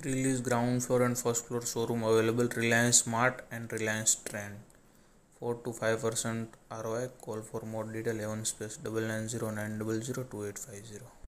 Pre-lease ground floor and first floor showroom available Reliance Smart and Reliance Trend. 4 to 5 percent ROI. Call for more detail 11 space 9909 002850.